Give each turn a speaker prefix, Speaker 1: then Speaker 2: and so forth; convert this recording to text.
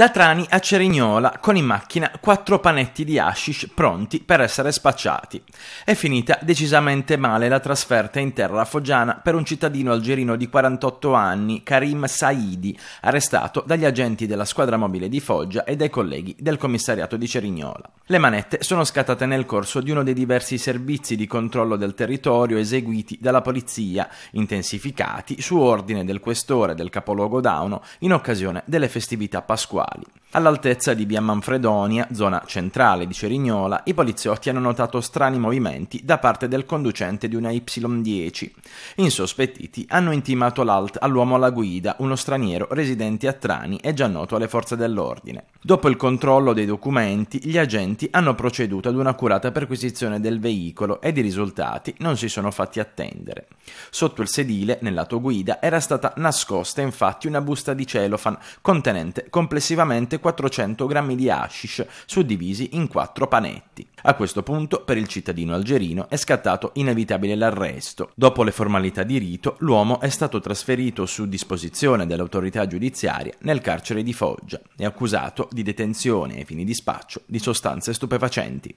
Speaker 1: Da Trani a Cerignola con in macchina quattro panetti di hashish pronti per essere spacciati. È finita decisamente male la trasferta in terra foggiana per un cittadino algerino di 48 anni, Karim Saidi, arrestato dagli agenti della squadra mobile di Foggia e dai colleghi del commissariato di Cerignola. Le manette sono scattate nel corso di uno dei diversi servizi di controllo del territorio eseguiti dalla polizia, intensificati su ordine del questore del capoluogo Dauno in occasione delle festività pasquali attuali. All'altezza di via Manfredonia, zona centrale di Cerignola, i poliziotti hanno notato strani movimenti da parte del conducente di una Y10. Insospettiti, hanno intimato l'alt all'uomo alla guida, uno straniero residente a Trani e già noto alle forze dell'ordine. Dopo il controllo dei documenti, gli agenti hanno proceduto ad un'accurata perquisizione del veicolo ed i risultati non si sono fatti attendere. Sotto il sedile, nel lato guida, era stata nascosta infatti una busta di celofan contenente complessivamente 400 grammi di hashish suddivisi in quattro panetti. A questo punto, per il cittadino algerino, è scattato inevitabile l'arresto. Dopo le formalità di rito, l'uomo è stato trasferito su disposizione dell'autorità giudiziaria nel carcere di Foggia e accusato di detenzione ai fini di spaccio di sostanze stupefacenti.